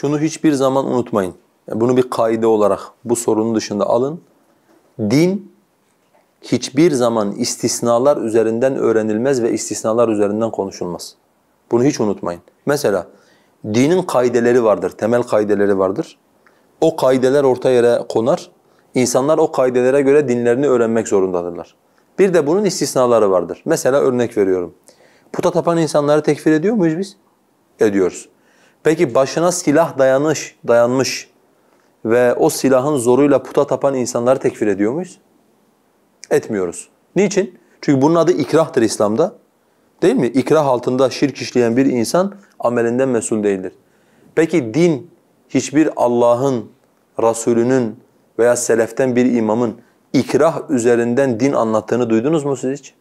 Şunu hiçbir zaman unutmayın. Yani bunu bir kaide olarak bu sorunun dışında alın. Din hiçbir zaman istisnalar üzerinden öğrenilmez ve istisnalar üzerinden konuşulmaz. Bunu hiç unutmayın. Mesela dinin kaideleri vardır, temel kaideleri vardır. O kaideler orta yere konar. İnsanlar o kaidelere göre dinlerini öğrenmek zorundadırlar. Bir de bunun istisnaları vardır. Mesela örnek veriyorum. Puta tapan insanları tekfir ediyor muyuz biz? Ediyoruz. Peki başına silah dayanış, dayanmış ve o silahın zoruyla puta tapan insanları tekfir ediyor muyuz? Etmiyoruz. Niçin? Çünkü bunun adı ikrahtır İslam'da. Değil mi? İkrah altında şirk işleyen bir insan amelinden mesul değildir. Peki din hiçbir Allah'ın, Rasulünün veya seleften bir imamın ikrah üzerinden din anlattığını duydunuz mu siz hiç?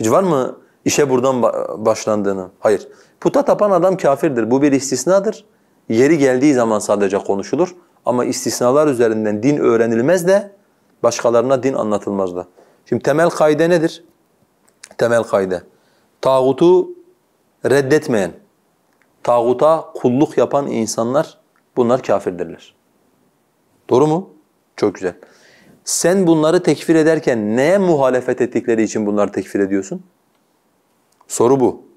Hiç var mı işe buradan başlandığını? Hayır. Puta tapan adam kafirdir. Bu bir istisnadır. Yeri geldiği zaman sadece konuşulur. Ama istisnalar üzerinden din öğrenilmez de başkalarına din anlatılmaz da. Şimdi temel kaide nedir? Temel kaide. Tağutu reddetmeyen, tağuta kulluk yapan insanlar bunlar kafirdirler. Doğru mu? Çok güzel. Sen bunları tekfir ederken neye muhalefet ettikleri için bunları tekfir ediyorsun? Soru bu.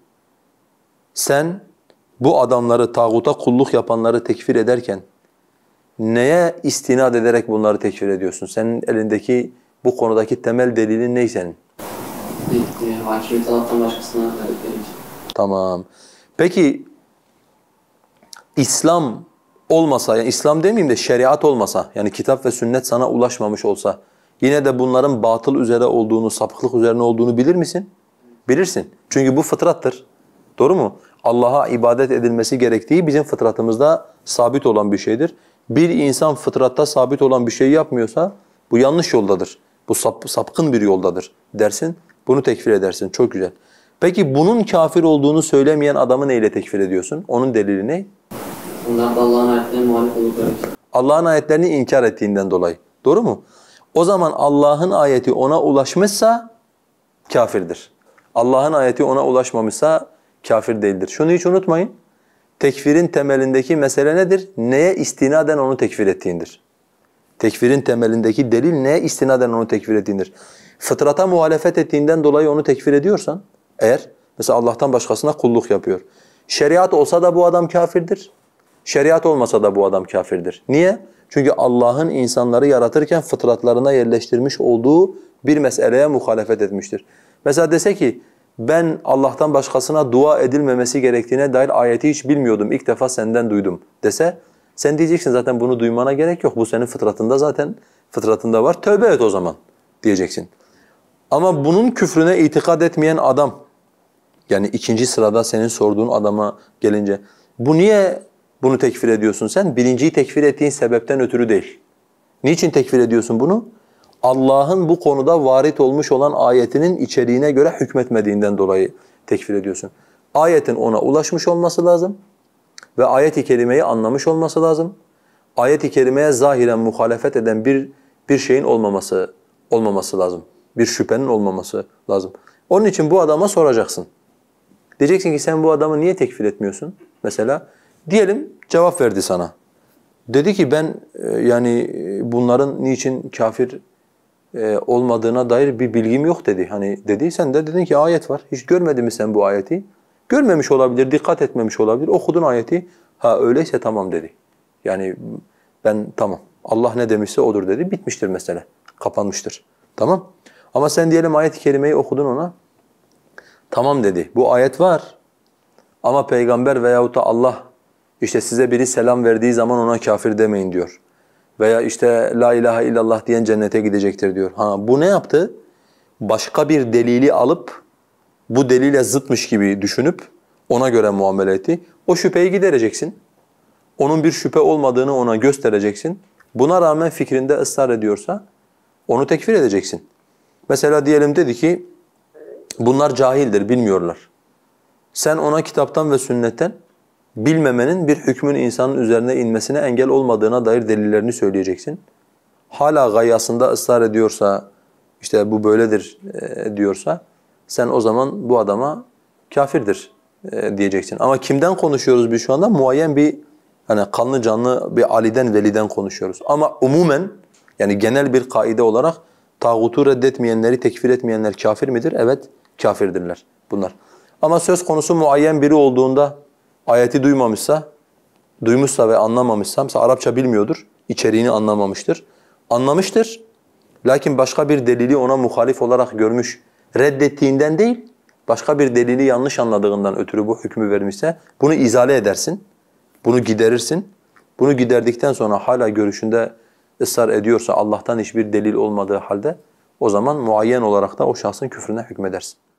Sen bu adamları, tağuta kulluk yapanları tekfir ederken neye istinad ederek bunları tekfir ediyorsun? Senin elindeki bu konudaki temel delilin ne senin? Tamam. Peki İslam olmasa, yani İslam demeyeyim de şeriat olmasa, yani kitap ve sünnet sana ulaşmamış olsa, yine de bunların batıl üzere olduğunu, sapıklık üzerine olduğunu bilir misin? Bilirsin. Çünkü bu fıtrattır. Doğru mu? Allah'a ibadet edilmesi gerektiği bizim fıtratımızda sabit olan bir şeydir. Bir insan fıtratta sabit olan bir şey yapmıyorsa bu yanlış yoldadır. Bu sap, sapkın bir yoldadır dersin. Bunu tekfir edersin. Çok güzel. Peki bunun kafir olduğunu söylemeyen adamı neyle tekfir ediyorsun? Onun delili ne? Bundan Allah'ın ayetlerine muhalif oldukları Allah'ın ayetlerini inkar ettiğinden dolayı. Doğru mu? O zaman Allah'ın ayeti ona ulaşmışsa kafirdir. Allah'ın ayeti ona ulaşmamışsa kafir değildir. Şunu hiç unutmayın. Tekfirin temelindeki mesele nedir? Neye istinaden onu tekfir ettiğindir. Tekfirin temelindeki delil neye istinaden onu tekfir ettiğindir. Fıtrata muhalefet ettiğinden dolayı onu tekfir ediyorsan eğer mesela Allah'tan başkasına kulluk yapıyor. Şeriat olsa da bu adam kafirdir. Şeriat olmasa da bu adam kafirdir. Niye? Çünkü Allah'ın insanları yaratırken fıtratlarına yerleştirmiş olduğu bir meseleye muhalefet etmiştir. Mesela dese ki ben Allah'tan başkasına dua edilmemesi gerektiğine dair ayeti hiç bilmiyordum, İlk defa senden duydum dese, sen diyeceksin zaten bunu duymana gerek yok, bu senin fıtratında zaten, fıtratında var, tövbe et o zaman diyeceksin. Ama bunun küfrüne itikad etmeyen adam, yani ikinci sırada senin sorduğun adama gelince, bu niye bunu tekfir ediyorsun sen? Birinciyi tekfir ettiğin sebepten ötürü değil. Niçin tekfir ediyorsun bunu? Allah'ın bu konuda varit olmuş olan ayetinin içeriğine göre hükmetmediğinden dolayı tekfir ediyorsun. Ayetin ona ulaşmış olması lazım ve ayet-i kerimeyi anlamış olması lazım. Ayet-i kerimeye zahiren muhalefet eden bir bir şeyin olmaması olmaması lazım. Bir şüphenin olmaması lazım. Onun için bu adama soracaksın. Diyeceksin ki sen bu adamı niye tekfir etmiyorsun? Mesela diyelim cevap verdi sana. Dedi ki ben e, yani e, bunların niçin kafir e, olmadığına dair bir bilgim yok dedi. Hani dediysen de dedin ki ayet var. Hiç görmedin mi sen bu ayeti? Görmemiş olabilir, dikkat etmemiş olabilir. Okudun ayeti. Ha öyleyse tamam dedi. Yani ben tamam. Allah ne demişse odur dedi. Bitmiştir mesele. Kapanmıştır. Tamam. Ama sen diyelim ayet-i kerimeyi okudun ona. Tamam dedi. Bu ayet var. Ama peygamber veyahut da Allah işte size biri selam verdiği zaman ona kafir demeyin diyor. Veya işte la ilahe illallah diyen cennete gidecektir diyor. Ha bu ne yaptı? Başka bir delili alıp bu delile zıtmış gibi düşünüp ona göre muamele etti. O şüpheyi gidereceksin. Onun bir şüphe olmadığını ona göstereceksin. Buna rağmen fikrinde ısrar ediyorsa onu tekfir edeceksin. Mesela diyelim dedi ki bunlar cahildir, bilmiyorlar. Sen ona kitaptan ve sünnetten bilmemenin bir hükmün insanın üzerine inmesine engel olmadığına dair delillerini söyleyeceksin. Hala gayasında ısrar ediyorsa, işte bu böyledir e, diyorsa, sen o zaman bu adama kafirdir e, diyeceksin. Ama kimden konuşuyoruz biz şu anda? Muayyen bir hani kanlı canlı bir Ali'den, Veli'den konuşuyoruz. Ama umumen yani genel bir kaide olarak tağutu reddetmeyenleri, tekfir etmeyenler kafir midir? Evet, kafirdirler bunlar. Ama söz konusu muayyen biri olduğunda ayeti duymamışsa, duymuşsa ve anlamamışsa, mesela Arapça bilmiyordur, içeriğini anlamamıştır. Anlamıştır, lakin başka bir delili ona muhalif olarak görmüş, reddettiğinden değil, başka bir delili yanlış anladığından ötürü bu hükmü vermişse, bunu izale edersin, bunu giderirsin. Bunu giderdikten sonra hala görüşünde ısrar ediyorsa Allah'tan hiçbir delil olmadığı halde o zaman muayyen olarak da o şahsın küfrüne hükmedersin.